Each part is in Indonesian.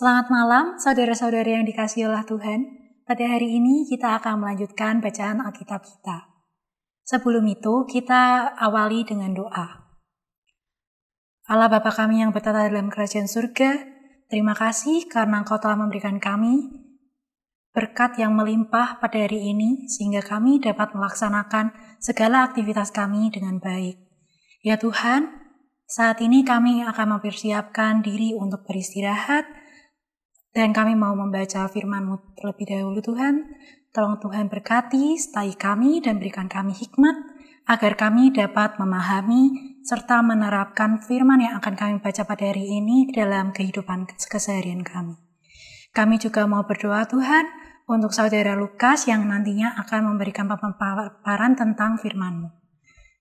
Selamat malam saudara saudara yang dikasihi oleh Tuhan. Pada hari ini kita akan melanjutkan bacaan Alkitab kita. Sebelum itu kita awali dengan doa. Allah Bapa kami yang bertata dalam kerajaan surga, terima kasih karena Engkau telah memberikan kami berkat yang melimpah pada hari ini sehingga kami dapat melaksanakan segala aktivitas kami dengan baik. Ya Tuhan, saat ini kami akan mempersiapkan diri untuk beristirahat, dan kami mau membaca firman-Mu terlebih dahulu Tuhan. Tolong Tuhan berkati, setai kami dan berikan kami hikmat agar kami dapat memahami serta menerapkan firman yang akan kami baca pada hari ini dalam kehidupan keseharian kami. Kami juga mau berdoa Tuhan untuk saudara Lukas yang nantinya akan memberikan paparan tentang firman-Mu.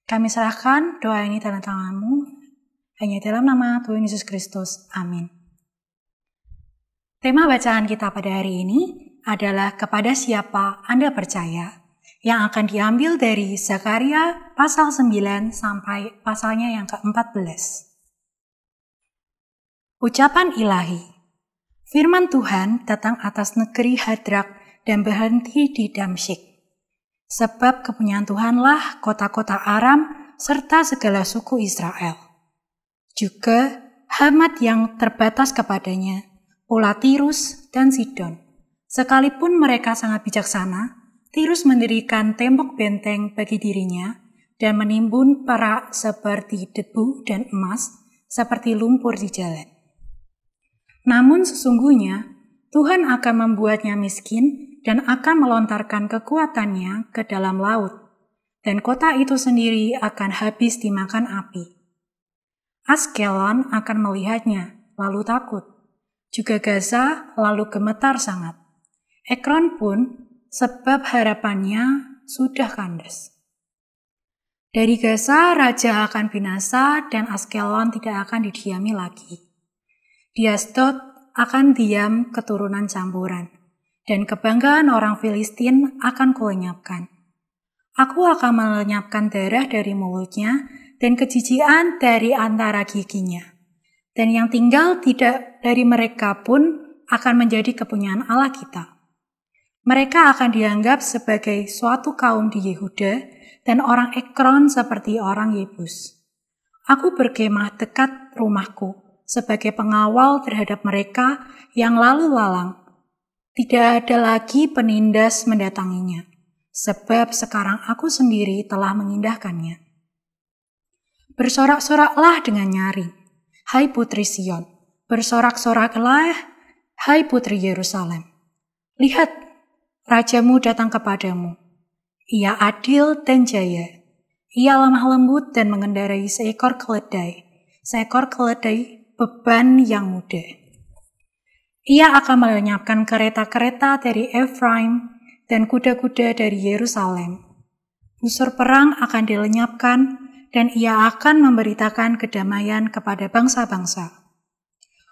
Kami serahkan doa ini dalam tanganmu, hanya dalam nama Tuhan Yesus Kristus. Amin. Tema bacaan kita pada hari ini adalah kepada siapa Anda percaya yang akan diambil dari Zakaria pasal 9 sampai pasalnya yang ke-14. Ucapan ilahi Firman Tuhan datang atas negeri Hadrak dan berhenti di Damsyik. Sebab kepunyaan Tuhanlah kota-kota Aram serta segala suku Israel. Juga Hamad yang terbatas kepadanya Pola Tirus dan Sidon. Sekalipun mereka sangat bijaksana, Tirus mendirikan tembok benteng bagi dirinya dan menimbun perak seperti debu dan emas, seperti lumpur di jalan. Namun sesungguhnya, Tuhan akan membuatnya miskin dan akan melontarkan kekuatannya ke dalam laut, dan kota itu sendiri akan habis dimakan api. Askelon akan melihatnya, lalu takut juga Gaza lalu gemetar sangat. Ekron pun sebab harapannya sudah kandas. Dari Gaza, raja akan binasa dan Askelon tidak akan didiami lagi. Diastot akan diam keturunan campuran, dan kebanggaan orang Filistin akan kulenyapkan. Aku akan melenyapkan darah dari mulutnya dan kejijian dari antara giginya dan yang tinggal tidak dari mereka pun akan menjadi kepunyaan Allah kita. Mereka akan dianggap sebagai suatu kaum di Yehuda dan orang Ekron seperti orang Yebus. Aku berkemah dekat rumahku sebagai pengawal terhadap mereka yang lalu lalang. Tidak ada lagi penindas mendatanginya, sebab sekarang aku sendiri telah mengindahkannya. Bersorak-soraklah dengan nyaring, Hai Putri Sion, bersorak-soraklah, Hai Putri Yerusalem. Lihat, Rajamu datang kepadamu. Ia adil dan jaya. Ia lemah lembut dan mengendarai seekor keledai. Seekor keledai beban yang muda. Ia akan melenyapkan kereta-kereta dari Efraim dan kuda-kuda dari Yerusalem. Busur perang akan dilenyapkan dan ia akan memberitakan kedamaian kepada bangsa-bangsa.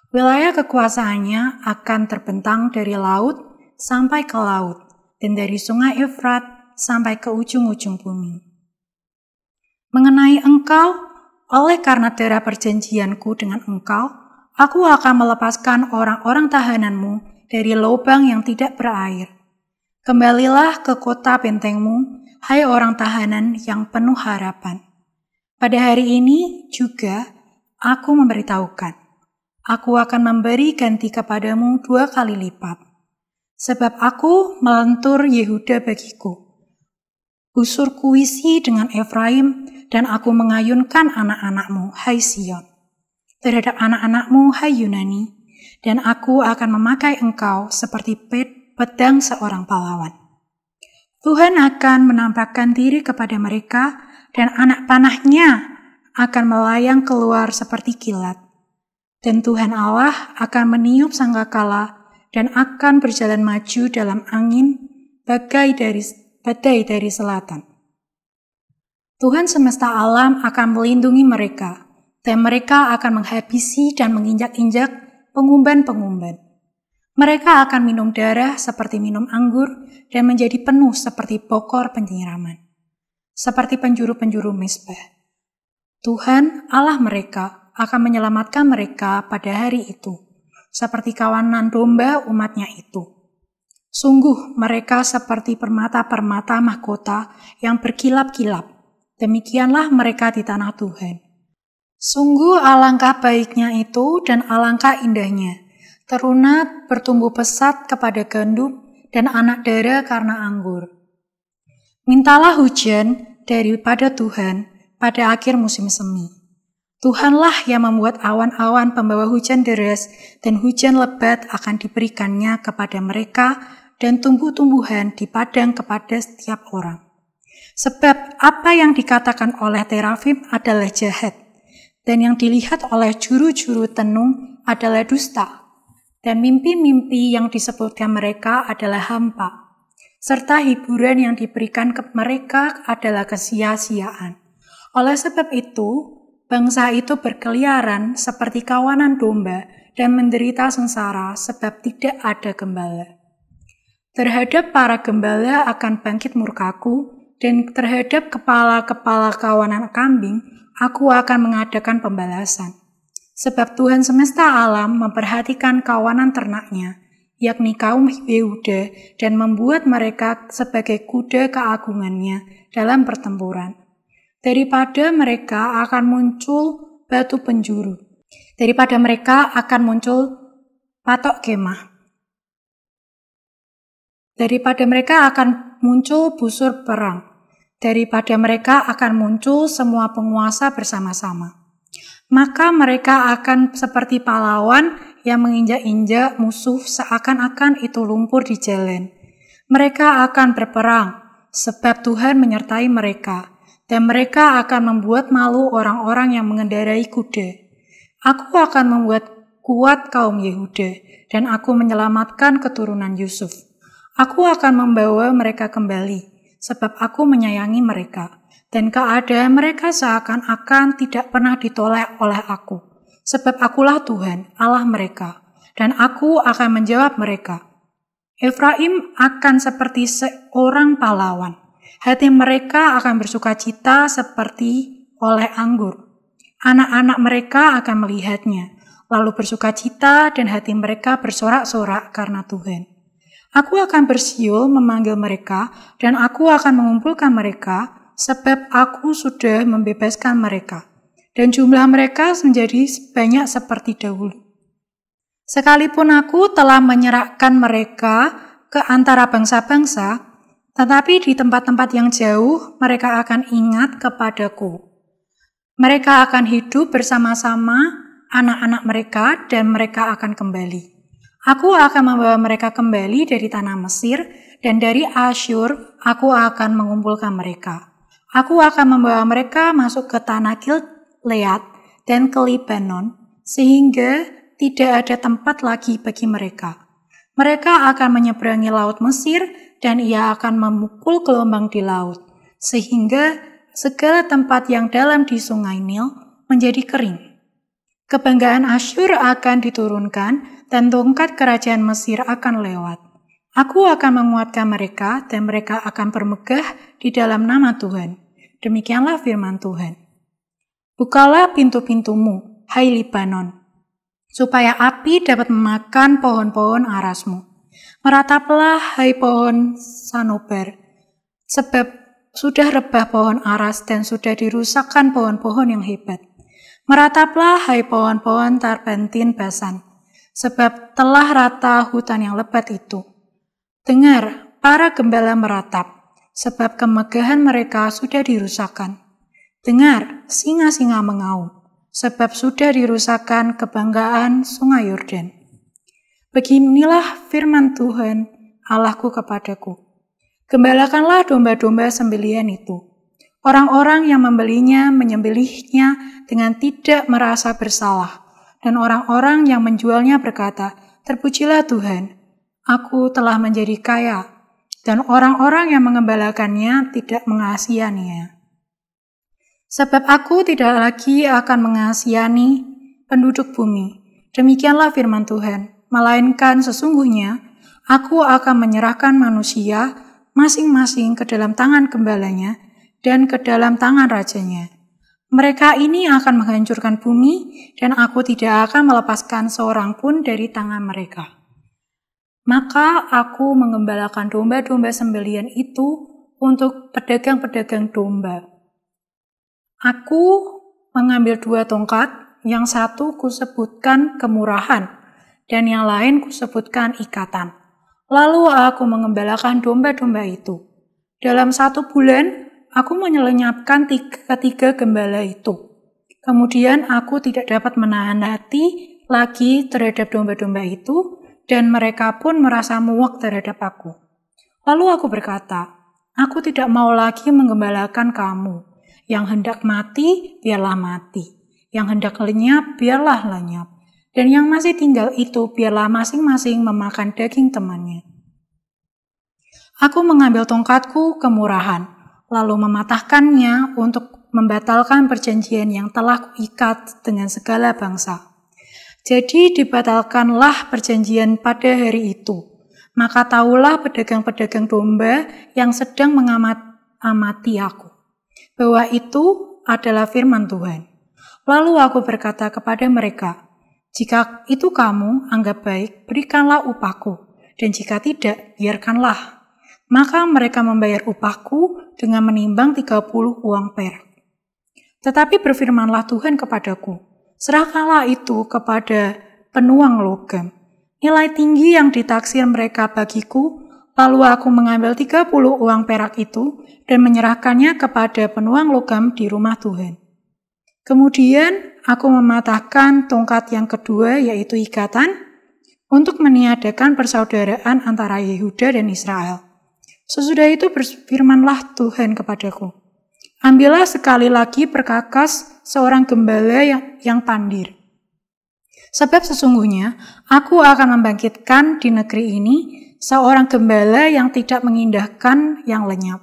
Wilayah kekuasaannya akan terbentang dari laut sampai ke laut, dan dari sungai Efrat sampai ke ujung-ujung bumi. Mengenai engkau, oleh karena darah perjanjianku dengan engkau, aku akan melepaskan orang-orang tahananmu dari lubang yang tidak berair. Kembalilah ke kota bentengmu, hai orang tahanan yang penuh harapan. Pada hari ini juga aku memberitahukan, aku akan memberi ganti kepadamu dua kali lipat. Sebab aku melentur Yehuda bagiku. Usurku isi dengan Efraim dan aku mengayunkan anak-anakmu, hai Sion. Terhadap anak-anakmu, hai Yunani, dan aku akan memakai engkau seperti pet pedang seorang pahlawan. Tuhan akan menampakkan diri kepada mereka dan anak panahnya akan melayang keluar seperti kilat. Dan Tuhan Allah akan meniup sangkakala dan akan berjalan maju dalam angin bagai dari badai dari selatan. Tuhan semesta alam akan melindungi mereka, dan mereka akan menghabisi dan menginjak-injak pengumban-pengumban. Mereka akan minum darah seperti minum anggur dan menjadi penuh seperti pokor penyiraman seperti penjuru-penjuru misbah, Tuhan Allah mereka akan menyelamatkan mereka pada hari itu, seperti kawanan domba umatnya itu. Sungguh mereka seperti permata-permata mahkota yang berkilap-kilap. Demikianlah mereka di tanah Tuhan. Sungguh alangkah baiknya itu dan alangkah indahnya. Teruna bertumbuh pesat kepada gandum dan anak dara karena anggur. Mintalah hujan daripada Tuhan pada akhir musim semi. Tuhanlah yang membuat awan-awan pembawa hujan deras dan hujan lebat akan diberikannya kepada mereka dan tumbuh-tumbuhan di padang kepada setiap orang. Sebab apa yang dikatakan oleh Terafim adalah jahat, dan yang dilihat oleh juru-juru tenung adalah dusta, dan mimpi-mimpi yang disebutkan mereka adalah hampa serta hiburan yang diberikan ke mereka adalah kesia-siaan. Oleh sebab itu, bangsa itu berkeliaran seperti kawanan domba dan menderita sengsara sebab tidak ada gembala. Terhadap para gembala akan bangkit murkaku, dan terhadap kepala-kepala kawanan kambing, aku akan mengadakan pembalasan. Sebab Tuhan semesta alam memperhatikan kawanan ternaknya, yakni kaum Yehuda, dan membuat mereka sebagai kuda keagungannya dalam pertempuran. Daripada mereka akan muncul batu penjuru. Daripada mereka akan muncul patok kemah. Daripada mereka akan muncul busur perang daripada mereka akan muncul semua penguasa bersama-sama. Maka mereka akan seperti pahlawan yang menginjak-injak musuh seakan-akan itu lumpur di jalan. Mereka akan berperang, sebab Tuhan menyertai mereka, dan mereka akan membuat malu orang-orang yang mengendarai kuda. Aku akan membuat kuat kaum Yehuda, dan aku menyelamatkan keturunan Yusuf. Aku akan membawa mereka kembali, sebab aku menyayangi mereka, dan keadaan mereka seakan-akan tidak pernah ditoleh oleh aku sebab akulah Tuhan, Allah mereka, dan aku akan menjawab mereka. Efraim akan seperti seorang pahlawan. Hati mereka akan bersuka cita seperti oleh anggur. Anak-anak mereka akan melihatnya, lalu bersuka cita dan hati mereka bersorak-sorak karena Tuhan. Aku akan bersiul memanggil mereka dan aku akan mengumpulkan mereka sebab aku sudah membebaskan mereka dan jumlah mereka menjadi banyak seperti dahulu. Sekalipun aku telah menyerahkan mereka ke antara bangsa-bangsa, tetapi di tempat-tempat yang jauh mereka akan ingat kepadaku. Mereka akan hidup bersama-sama anak-anak mereka dan mereka akan kembali. Aku akan membawa mereka kembali dari tanah Mesir dan dari Asyur aku akan mengumpulkan mereka. Aku akan membawa mereka masuk ke tanah Kilt Leat, dan Kelibanon, sehingga tidak ada tempat lagi bagi mereka. Mereka akan menyeberangi Laut Mesir, dan ia akan memukul gelombang di laut, sehingga segala tempat yang dalam di Sungai Nil menjadi kering. Kebanggaan Asyur akan diturunkan, dan tongkat kerajaan Mesir akan lewat. Aku akan menguatkan mereka, dan mereka akan bermegah di dalam nama Tuhan. Demikianlah firman Tuhan. Bukalah pintu-pintumu, hai Libanon, supaya api dapat memakan pohon-pohon arasmu. Merataplah, hai pohon sanobar, sebab sudah rebah pohon aras dan sudah dirusakkan pohon-pohon yang hebat. Merataplah, hai pohon-pohon tarpentin basan, sebab telah rata hutan yang lebat itu. Dengar, para gembala meratap, sebab kemegahan mereka sudah dirusakkan. Dengar, singa-singa mengaum, sebab sudah dirusakkan kebanggaan sungai Yordan. Beginilah firman Tuhan Allahku kepadaku. Gembalakanlah domba-domba sembelian itu. Orang-orang yang membelinya menyembelihnya dengan tidak merasa bersalah. Dan orang-orang yang menjualnya berkata, Terpujilah Tuhan, aku telah menjadi kaya. Dan orang-orang yang mengembalakannya tidak mengasihaninya. Sebab aku tidak lagi akan mengasihani penduduk bumi. Demikianlah firman Tuhan. Melainkan sesungguhnya, aku akan menyerahkan manusia masing-masing ke dalam tangan gembalanya dan ke dalam tangan rajanya. Mereka ini akan menghancurkan bumi dan aku tidak akan melepaskan seorang pun dari tangan mereka. Maka aku mengembalakan domba-domba sembelian itu untuk pedagang-pedagang domba Aku mengambil dua tongkat, yang satu kusebutkan kemurahan, dan yang lain kusebutkan ikatan. Lalu aku mengembalakan domba-domba itu. Dalam satu bulan, aku menyelenyapkan tiga, ketiga gembala itu. Kemudian aku tidak dapat menahan hati lagi terhadap domba-domba itu, dan mereka pun merasa muak terhadap aku. Lalu aku berkata, Aku tidak mau lagi mengembalakan kamu. Yang hendak mati, biarlah mati. Yang hendak lenyap, biarlah lenyap. Dan yang masih tinggal itu, biarlah masing-masing memakan daging temannya. Aku mengambil tongkatku kemurahan, lalu mematahkannya untuk membatalkan perjanjian yang telah kuikat dengan segala bangsa. Jadi dibatalkanlah perjanjian pada hari itu. Maka taulah pedagang-pedagang domba yang sedang mengamati aku bahwa itu adalah firman Tuhan. Lalu aku berkata kepada mereka, "Jika itu kamu anggap baik, berikanlah upahku, dan jika tidak, biarkanlah." Maka mereka membayar upahku dengan menimbang 30 uang per. Tetapi berfirmanlah Tuhan kepadaku, "Serahkanlah itu kepada penuang logam. Nilai tinggi yang ditaksir mereka bagiku Lalu aku mengambil 30 uang perak itu dan menyerahkannya kepada penuang logam di rumah Tuhan. Kemudian aku mematahkan tongkat yang kedua yaitu ikatan untuk meniadakan persaudaraan antara Yehuda dan Israel. Sesudah itu berfirmanlah Tuhan kepadaku, Ambillah sekali lagi perkakas seorang gembala yang, yang pandir. Sebab sesungguhnya aku akan membangkitkan di negeri ini seorang gembala yang tidak mengindahkan yang lenyap,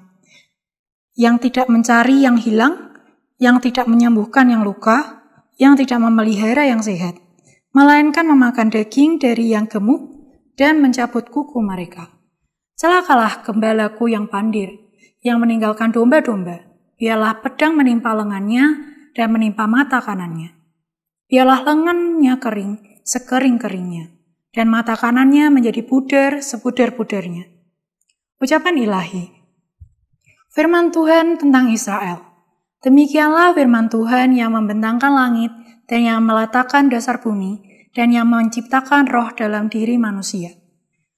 yang tidak mencari yang hilang, yang tidak menyembuhkan yang luka, yang tidak memelihara yang sehat, melainkan memakan daging dari yang gemuk dan mencabut kuku mereka. Celakalah gembalaku yang pandir, yang meninggalkan domba-domba. Biarlah pedang menimpa lengannya dan menimpa mata kanannya. Biarlah lengannya kering, sekering-keringnya dan mata kanannya menjadi pudar sepudar-pudarnya. Ucapan ilahi. Firman Tuhan tentang Israel. Demikianlah firman Tuhan yang membentangkan langit dan yang meletakkan dasar bumi dan yang menciptakan roh dalam diri manusia.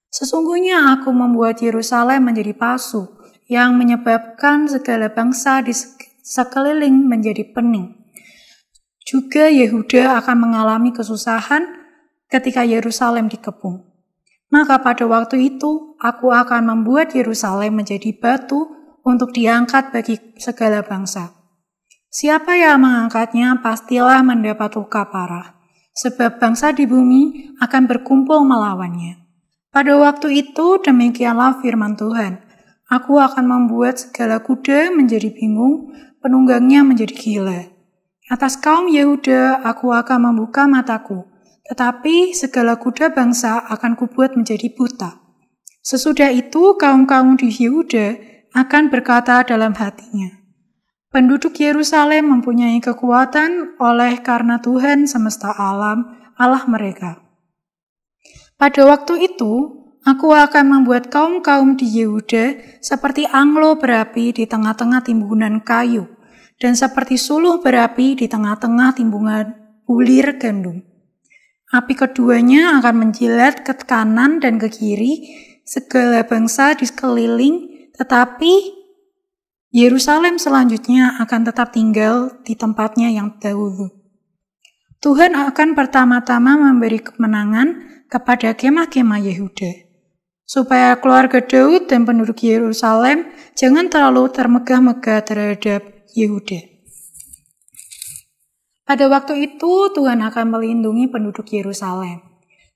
Sesungguhnya aku membuat Yerusalem menjadi pasu yang menyebabkan segala bangsa di sekeliling menjadi pening. Juga Yehuda akan mengalami kesusahan ketika Yerusalem dikepung. Maka pada waktu itu aku akan membuat Yerusalem menjadi batu untuk diangkat bagi segala bangsa. Siapa yang mengangkatnya pastilah mendapat luka parah, sebab bangsa di bumi akan berkumpul melawannya. Pada waktu itu demikianlah firman Tuhan, Aku akan membuat segala kuda menjadi bingung, penunggangnya menjadi gila. Atas kaum Yehuda aku akan membuka mataku, tetapi segala kuda bangsa akan kubuat menjadi buta. Sesudah itu kaum-kaum di Yehuda akan berkata dalam hatinya, Penduduk Yerusalem mempunyai kekuatan oleh karena Tuhan semesta alam, Allah mereka. Pada waktu itu, Aku akan membuat kaum-kaum di Yehuda seperti anglo berapi di tengah-tengah timbunan kayu, dan seperti suluh berapi di tengah-tengah timbunan ulir gandum. Api keduanya akan menjilat ke kanan dan ke kiri segala bangsa di sekeliling, tetapi Yerusalem selanjutnya akan tetap tinggal di tempatnya yang dahulu. Tuhan akan pertama-tama memberi kemenangan kepada kemah-kemah Yehuda, supaya keluarga Daud dan penduduk Yerusalem jangan terlalu termegah-megah terhadap Yehuda. Pada waktu itu Tuhan akan melindungi penduduk Yerusalem.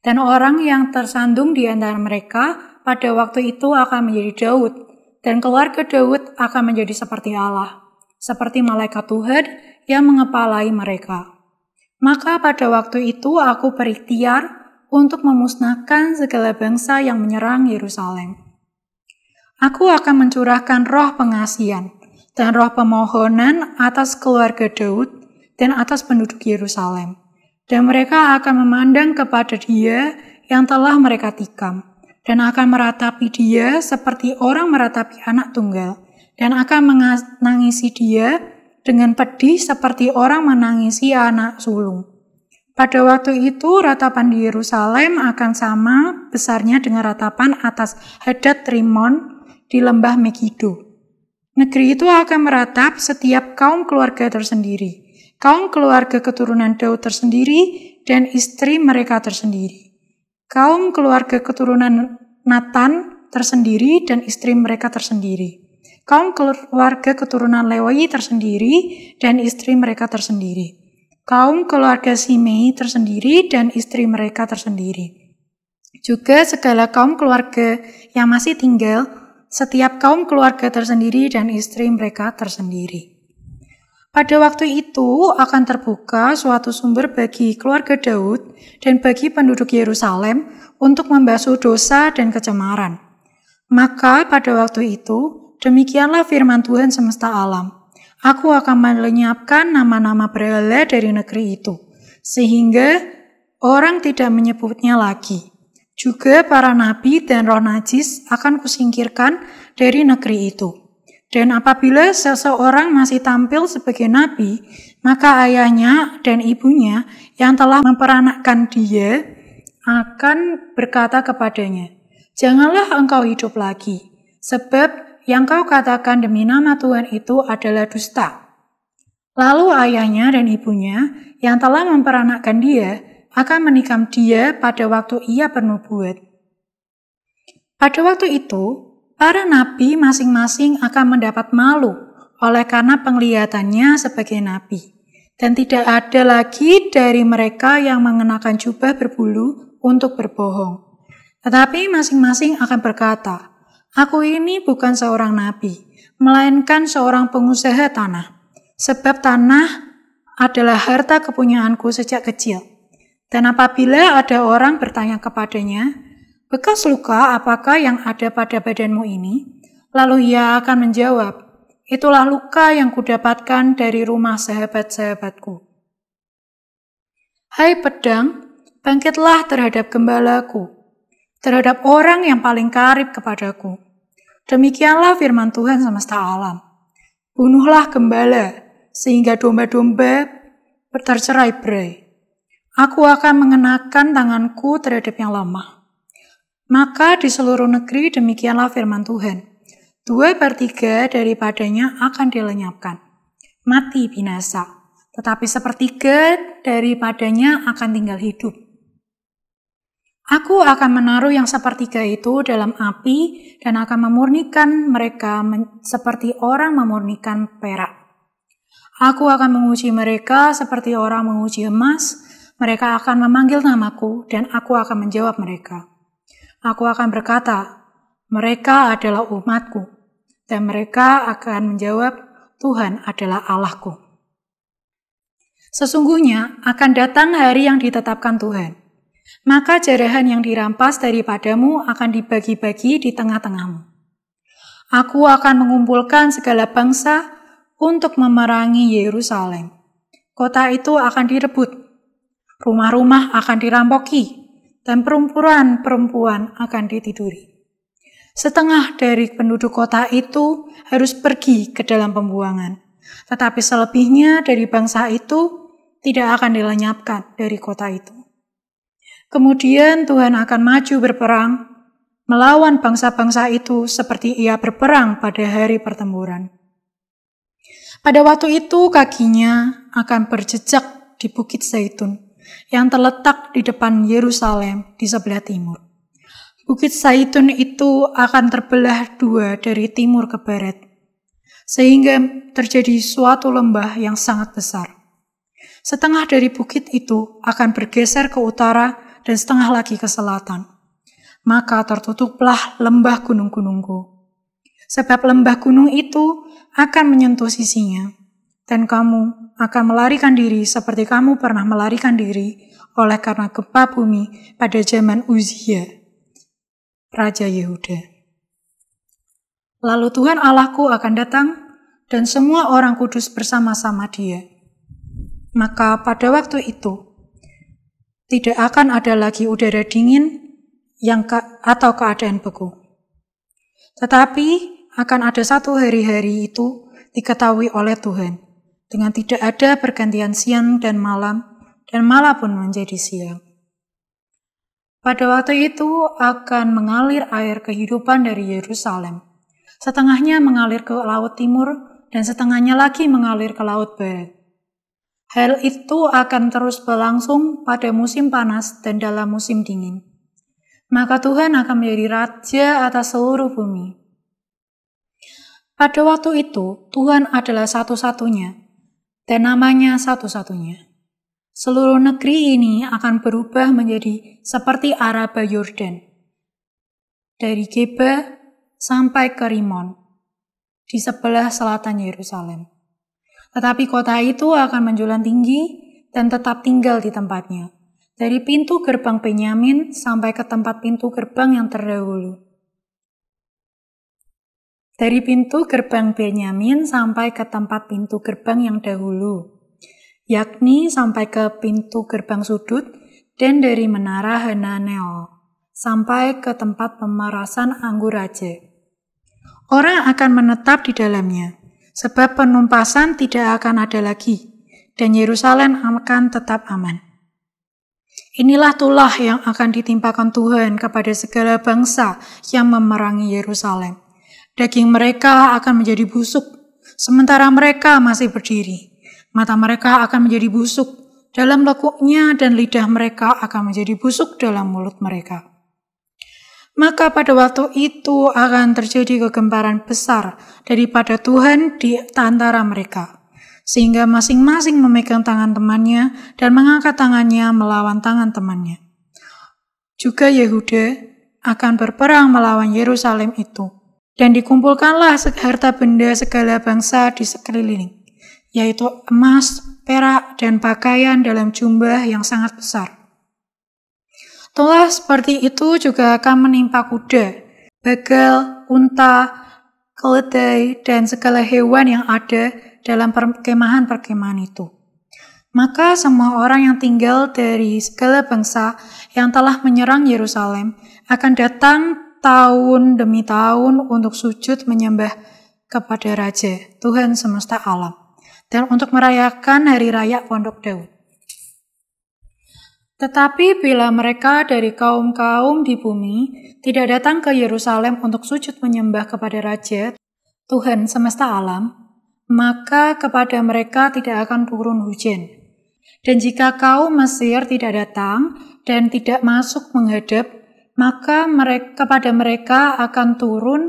Dan orang yang tersandung di antara mereka pada waktu itu akan menjadi Daud. Dan keluarga Daud akan menjadi seperti Allah, seperti malaikat Tuhan yang mengepalai mereka. Maka pada waktu itu aku berikhtiar untuk memusnahkan segala bangsa yang menyerang Yerusalem. Aku akan mencurahkan roh pengasihan dan roh pemohonan atas keluarga Daud dan atas penduduk Yerusalem. Dan mereka akan memandang kepada dia yang telah mereka tikam, dan akan meratapi dia seperti orang meratapi anak tunggal, dan akan menangisi dia dengan pedih seperti orang menangisi anak sulung. Pada waktu itu, ratapan di Yerusalem akan sama besarnya dengan ratapan atas Hadad Rimon di lembah Megiddo. Negeri itu akan meratap setiap kaum keluarga tersendiri, kaum keluarga keturunan Daud tersendiri, dan istri mereka tersendiri. Kaum keluarga keturunan Nathan tersendiri dan istri mereka tersendiri. Kaum keluarga keturunan Lewi tersendiri dan istri mereka tersendiri. Kaum keluarga Simei tersendiri dan istri mereka tersendiri. Juga segala kaum keluarga yang masih tinggal, setiap kaum keluarga tersendiri dan istri mereka tersendiri. Pada waktu itu akan terbuka suatu sumber bagi keluarga Daud dan bagi penduduk Yerusalem untuk membasuh dosa dan kecemaran. Maka pada waktu itu, demikianlah firman Tuhan semesta alam. Aku akan melenyapkan nama-nama berhala dari negeri itu, sehingga orang tidak menyebutnya lagi. Juga para nabi dan roh najis akan kusingkirkan dari negeri itu. Dan apabila seseorang masih tampil sebagai nabi, maka ayahnya dan ibunya yang telah memperanakkan dia akan berkata kepadanya, "Janganlah engkau hidup lagi, sebab yang kau katakan demi nama Tuhan itu adalah dusta." Lalu ayahnya dan ibunya yang telah memperanakkan dia akan menikam dia pada waktu ia bernubuat. Pada waktu itu, Para nabi masing-masing akan mendapat malu oleh karena penglihatannya sebagai nabi. Dan tidak ada lagi dari mereka yang mengenakan jubah berbulu untuk berbohong. Tetapi masing-masing akan berkata, Aku ini bukan seorang nabi, melainkan seorang pengusaha tanah. Sebab tanah adalah harta kepunyaanku sejak kecil. Dan apabila ada orang bertanya kepadanya, Bekas luka apakah yang ada pada badanmu ini? Lalu ia akan menjawab, itulah luka yang kudapatkan dari rumah sahabat-sahabatku. Hai pedang, bangkitlah terhadap gembalaku, terhadap orang yang paling karib kepadaku. Demikianlah firman Tuhan semesta alam. Bunuhlah gembala, sehingga domba-domba tercerai berai. Aku akan mengenakan tanganku terhadap yang lemah maka di seluruh negeri demikianlah firman Tuhan. Dua per tiga daripadanya akan dilenyapkan. Mati binasa. Tetapi sepertiga daripadanya akan tinggal hidup. Aku akan menaruh yang sepertiga itu dalam api dan akan memurnikan mereka seperti orang memurnikan perak. Aku akan menguji mereka seperti orang menguji emas, mereka akan memanggil namaku dan aku akan menjawab mereka. Aku akan berkata, mereka adalah umatku, dan mereka akan menjawab, Tuhan adalah Allahku. Sesungguhnya akan datang hari yang ditetapkan Tuhan. Maka jarahan yang dirampas daripadamu akan dibagi-bagi di tengah-tengahmu. Aku akan mengumpulkan segala bangsa untuk memerangi Yerusalem. Kota itu akan direbut, rumah-rumah akan dirampoki, dan perempuan-perempuan akan ditiduri. Setengah dari penduduk kota itu harus pergi ke dalam pembuangan, tetapi selebihnya dari bangsa itu tidak akan dilenyapkan dari kota itu. Kemudian Tuhan akan maju berperang melawan bangsa-bangsa itu seperti ia berperang pada hari pertempuran. Pada waktu itu kakinya akan berjejak di Bukit Zaitun yang terletak di depan Yerusalem di sebelah timur. Bukit Saitun itu akan terbelah dua dari timur ke barat, sehingga terjadi suatu lembah yang sangat besar. Setengah dari bukit itu akan bergeser ke utara dan setengah lagi ke selatan. Maka tertutuplah lembah gunung-gunungku. Sebab lembah gunung itu akan menyentuh sisinya, dan kamu akan melarikan diri seperti kamu pernah melarikan diri oleh karena gempa bumi pada zaman Uzia, Raja Yehuda. Lalu Tuhan Allahku akan datang dan semua orang kudus bersama-sama dia. Maka pada waktu itu, tidak akan ada lagi udara dingin yang ke, atau keadaan beku. Tetapi akan ada satu hari-hari itu diketahui oleh Tuhan dengan tidak ada pergantian siang dan malam, dan malam pun menjadi siang. Pada waktu itu akan mengalir air kehidupan dari Yerusalem. Setengahnya mengalir ke laut timur dan setengahnya lagi mengalir ke laut barat. Hal itu akan terus berlangsung pada musim panas dan dalam musim dingin. Maka Tuhan akan menjadi raja atas seluruh bumi. Pada waktu itu, Tuhan adalah satu-satunya dan namanya satu-satunya. Seluruh negeri ini akan berubah menjadi seperti Araba Yordan. Dari Geba sampai ke Rimon, di sebelah selatan Yerusalem. Tetapi kota itu akan menjulang tinggi dan tetap tinggal di tempatnya. Dari pintu gerbang Benyamin sampai ke tempat pintu gerbang yang terdahulu dari pintu gerbang Benyamin sampai ke tempat pintu gerbang yang dahulu, yakni sampai ke pintu gerbang sudut dan dari menara Henaneo sampai ke tempat pemerasan anggur raja. Orang akan menetap di dalamnya, sebab penumpasan tidak akan ada lagi, dan Yerusalem akan tetap aman. Inilah tulah yang akan ditimpakan Tuhan kepada segala bangsa yang memerangi Yerusalem Daging mereka akan menjadi busuk, sementara mereka masih berdiri. Mata mereka akan menjadi busuk dalam lekuknya dan lidah mereka akan menjadi busuk dalam mulut mereka. Maka pada waktu itu akan terjadi kegemparan besar daripada Tuhan di antara mereka, sehingga masing-masing memegang tangan temannya dan mengangkat tangannya melawan tangan temannya. Juga Yehuda akan berperang melawan Yerusalem itu dan dikumpulkanlah harta benda segala bangsa di sekeliling, yaitu emas, perak, dan pakaian dalam jumlah yang sangat besar. Telah seperti itu juga akan menimpa kuda, bagel, unta, keledai, dan segala hewan yang ada dalam perkemahan-perkemahan itu. Maka semua orang yang tinggal dari segala bangsa yang telah menyerang Yerusalem akan datang tahun demi tahun untuk sujud menyembah kepada Raja, Tuhan semesta alam, dan untuk merayakan hari raya Pondok Daud. Tetapi bila mereka dari kaum-kaum di bumi tidak datang ke Yerusalem untuk sujud menyembah kepada Raja, Tuhan semesta alam, maka kepada mereka tidak akan turun hujan. Dan jika kaum Mesir tidak datang dan tidak masuk menghadap maka mereka, kepada mereka akan turun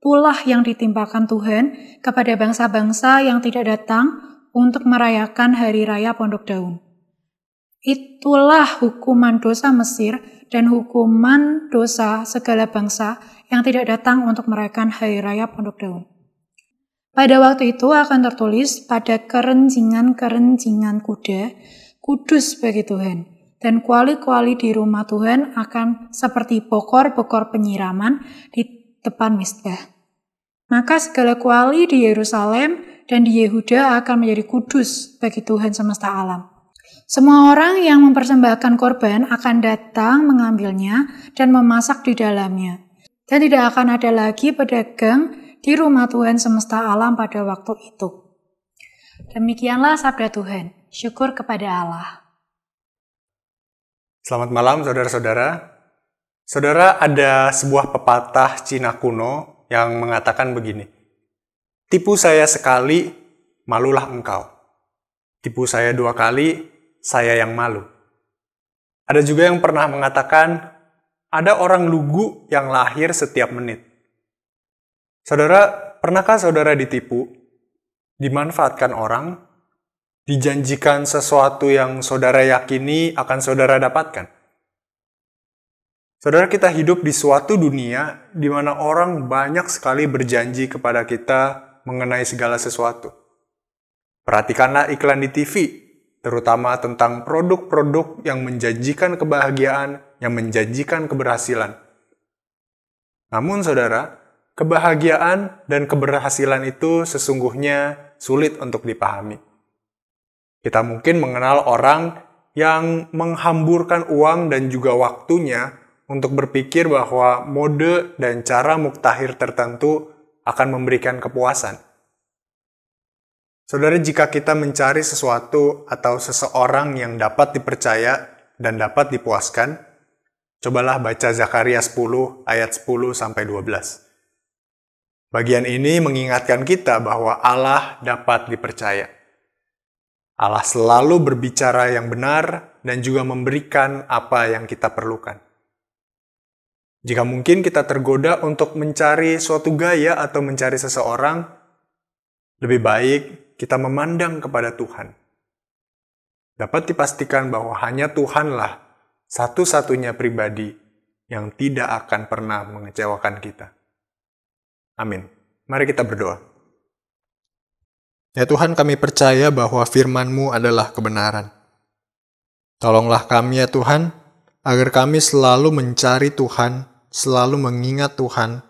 tulah yang ditimpakan Tuhan kepada bangsa-bangsa yang tidak datang untuk merayakan hari raya pondok daun. Itulah hukuman dosa Mesir dan hukuman dosa segala bangsa yang tidak datang untuk merayakan hari raya pondok daun. Pada waktu itu akan tertulis pada kerenjingan-kerenjingan kuda, kudus bagi Tuhan dan kuali-kuali di rumah Tuhan akan seperti pokor-pokor penyiraman di depan misbah. Maka segala kuali di Yerusalem dan di Yehuda akan menjadi kudus bagi Tuhan semesta alam. Semua orang yang mempersembahkan korban akan datang mengambilnya dan memasak di dalamnya. Dan tidak akan ada lagi pedagang di rumah Tuhan semesta alam pada waktu itu. Demikianlah sabda Tuhan. Syukur kepada Allah. Selamat malam saudara-saudara. Saudara, ada sebuah pepatah Cina kuno yang mengatakan begini. Tipu saya sekali, malulah engkau. Tipu saya dua kali, saya yang malu. Ada juga yang pernah mengatakan, ada orang lugu yang lahir setiap menit. Saudara, pernahkah saudara ditipu, dimanfaatkan orang, dijanjikan sesuatu yang saudara yakini akan saudara dapatkan. Saudara kita hidup di suatu dunia di mana orang banyak sekali berjanji kepada kita mengenai segala sesuatu. Perhatikanlah iklan di TV, terutama tentang produk-produk yang menjanjikan kebahagiaan, yang menjanjikan keberhasilan. Namun saudara, kebahagiaan dan keberhasilan itu sesungguhnya sulit untuk dipahami. Kita mungkin mengenal orang yang menghamburkan uang dan juga waktunya untuk berpikir bahwa mode dan cara muktahir tertentu akan memberikan kepuasan. Saudara, jika kita mencari sesuatu atau seseorang yang dapat dipercaya dan dapat dipuaskan, cobalah baca Zakaria 10 ayat 10 sampai 12. Bagian ini mengingatkan kita bahwa Allah dapat dipercaya. Allah selalu berbicara yang benar dan juga memberikan apa yang kita perlukan. Jika mungkin kita tergoda untuk mencari suatu gaya atau mencari seseorang, lebih baik kita memandang kepada Tuhan. Dapat dipastikan bahwa hanya Tuhanlah satu-satunya pribadi yang tidak akan pernah mengecewakan kita. Amin. Mari kita berdoa. Ya Tuhan, kami percaya bahwa firman-Mu adalah kebenaran. Tolonglah kami ya Tuhan, agar kami selalu mencari Tuhan, selalu mengingat Tuhan,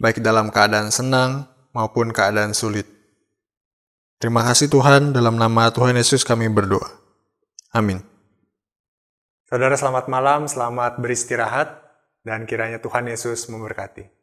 baik dalam keadaan senang maupun keadaan sulit. Terima kasih Tuhan, dalam nama Tuhan Yesus kami berdoa. Amin. Saudara selamat malam, selamat beristirahat, dan kiranya Tuhan Yesus memberkati.